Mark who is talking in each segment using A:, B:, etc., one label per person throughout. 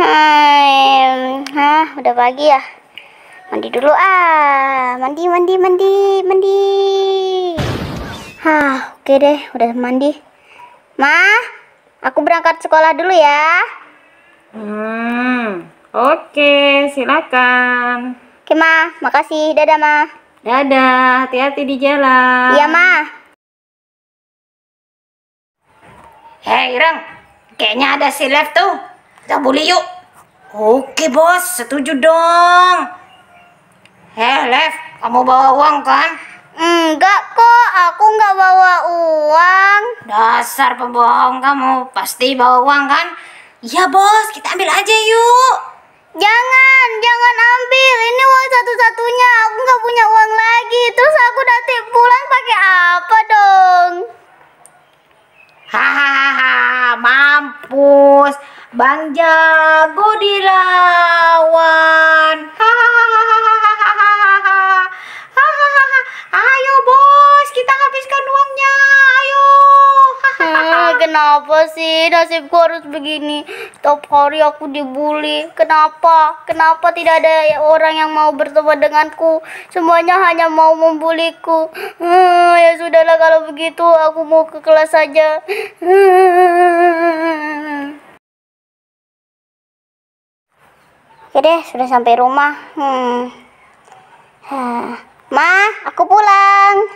A: Hmm, hah, udah pagi ya? Mandi dulu ah. Mandi, mandi, mandi, mandi. Hah, oke okay deh, udah mandi. Ma, aku berangkat sekolah dulu ya. Hmm, oke, okay, silakan. Oke, okay, Ma. Makasih. Dadah, Ma. Dadah, hati-hati di jalan. Iya, Ma. Hei, Irang Kayaknya ada si Lev tuh. Kita boleh yuk. Oke bos, setuju dong. Heh Lev, kamu bawa uang kan? Enggak kok, aku nggak bawa uang. Dasar pembohong kamu, pasti bawa uang kan? Iya bos, kita ambil aja yuk. Jangan, jangan ambil. Ini uang satu-satunya. Aku nggak punya uang lagi. Terus aku nanti pulang pakai apa dong? Hahaha, mampus. Bang Jago dilawan. Hahaha. Ayo bos, kita habiskan uangnya. Ayo. kenapa sih nasibku harus begini? Top hari aku dibully. Kenapa? Kenapa tidak ada orang yang mau berteman denganku? Semuanya hanya mau membuliku. Hmm, ya sudahlah kalau begitu aku mau ke kelas saja. Hmm. Oke deh, sudah sampai rumah. Hmm. Ah, Ma, aku pulang.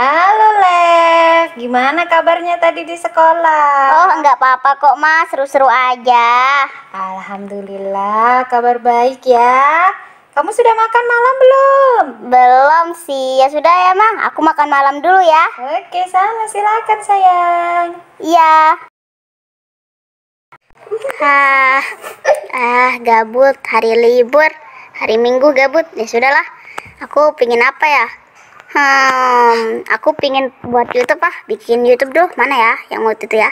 A: Halo Lev, gimana kabarnya tadi di sekolah? Oh, enggak apa-apa kok, Ma. Seru-seru aja. Alhamdulillah, kabar baik ya. Kamu sudah makan malam belum? Belum sih. Ya sudah ya, Ma. Aku makan malam dulu ya. Oke, sama. Silakan, sayang. Iya ah ah gabut hari libur hari minggu gabut ya sudahlah aku pingin apa ya hmm aku pingin buat YouTube ah bikin YouTube dulu mana ya yang waktu itu ya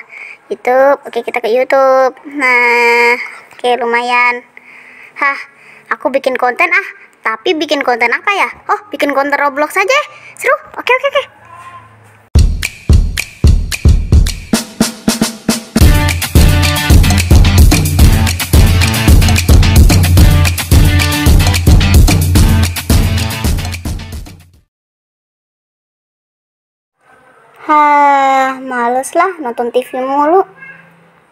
A: YouTube oke kita ke YouTube nah oke lumayan hah aku bikin konten ah tapi bikin konten apa ya oh bikin konten Roblox saja ya. seru oke oke oke Hah, males lah nonton TV mulu.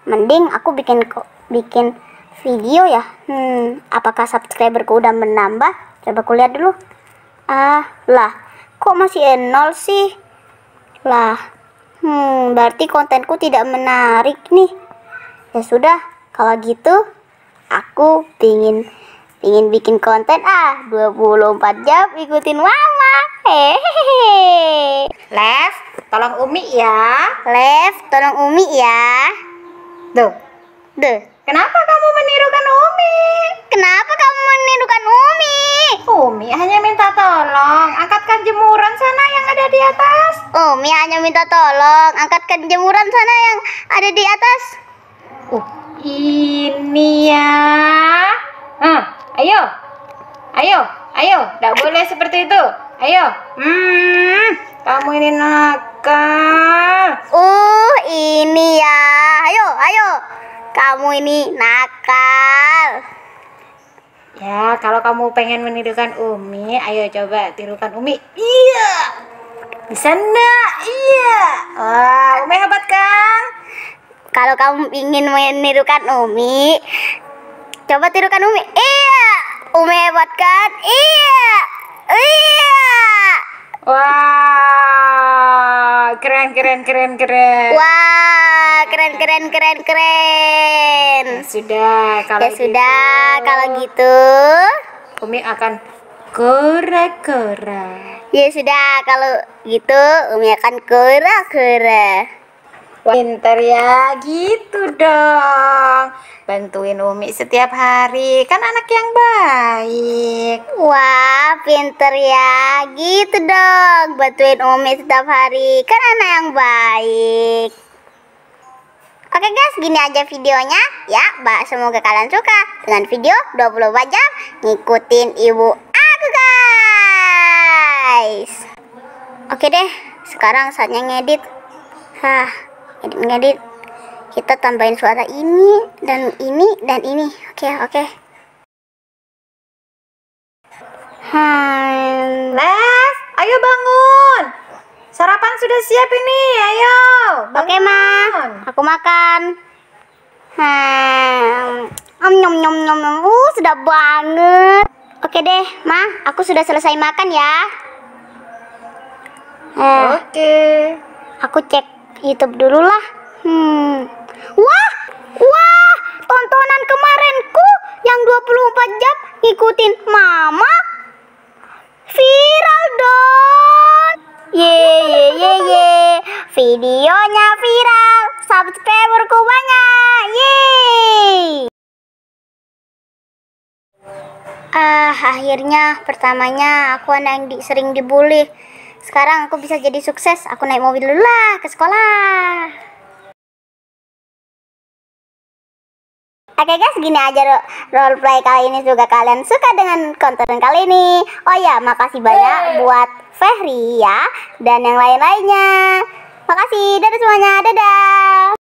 A: Mending aku bikin kok bikin video ya. Hmm, apakah subscriberku udah menambah? Coba aku lihat dulu. Ah, lah, kok masih nol sih? Lah, hmm, berarti kontenku tidak menarik nih. Ya sudah, kalau gitu aku pingin Ingin bikin konten ah 24 jam ikutin mama. Hehehe. Lev, tolong Umi ya. Lev, tolong Umi ya. Tuh. Duh. Kenapa kamu menirukan Umi? Kenapa kamu menirukan Umi? Umi hanya minta tolong angkatkan jemuran sana yang ada di atas. Umi hanya minta tolong angkatkan jemuran sana yang ada di atas. Uh, ini ya. Ayo, ayo, tidak boleh seperti itu. Ayo. Hmm, kamu ini nakal. Uh, ini ya. Ayo, ayo. Kamu ini nakal. Ya, kalau kamu pengen menirukan Umi, ayo coba tirukan Umi. Iya. Bisa enggak? Iya. Wah, Umi hebat kan? Kalau kamu ingin menirukan Umi, coba tirukan Umi. Eh, Umi kan? Iya. Iya. Wah, keren keren keren keren. Wah, keren keren keren keren. Ya, sudah, kalau ya, gitu, sudah, kalau gitu Umi akan korek korek. Ya sudah, kalau gitu Umi akan korek korek. Pinter ya, gitu dong. Bantuin Umi setiap hari, kan anak yang baik. Wah, pinter ya, gitu dong. Bantuin Umi setiap hari, kan anak yang baik. Oke guys, gini aja videonya ya. Mbak, semoga kalian suka dengan video 24 jam ngikutin ibu aku guys. Oke deh, sekarang saatnya ngedit. Hah ngedit kita tambahin suara ini dan ini dan ini oke okay, oke okay. hmm Les ayo bangun sarapan sudah siap ini ayo oke okay, ma aku makan hmm om nyom nyom nyom nyom uh sudah banget oke okay deh ma aku sudah selesai makan ya hmm. oke okay. aku cek YouTube dulu lah. Hmm. Wah, wah, tontonan kemarinku yang 24 jam ngikutin mama viral dong. Ye ye ye ye. Videonya viral, subscriberku banyak. Ye. Ah, akhirnya pertamanya aku anak yang di, sering dibully sekarang aku bisa jadi sukses aku naik mobil dulu lah ke sekolah Oke guys, gini aja ro role kali ini juga kalian suka dengan konten kali ini. Oh ya, makasih banyak buat Fehri ya dan yang lain-lainnya. Makasih, dadah semuanya, dadah.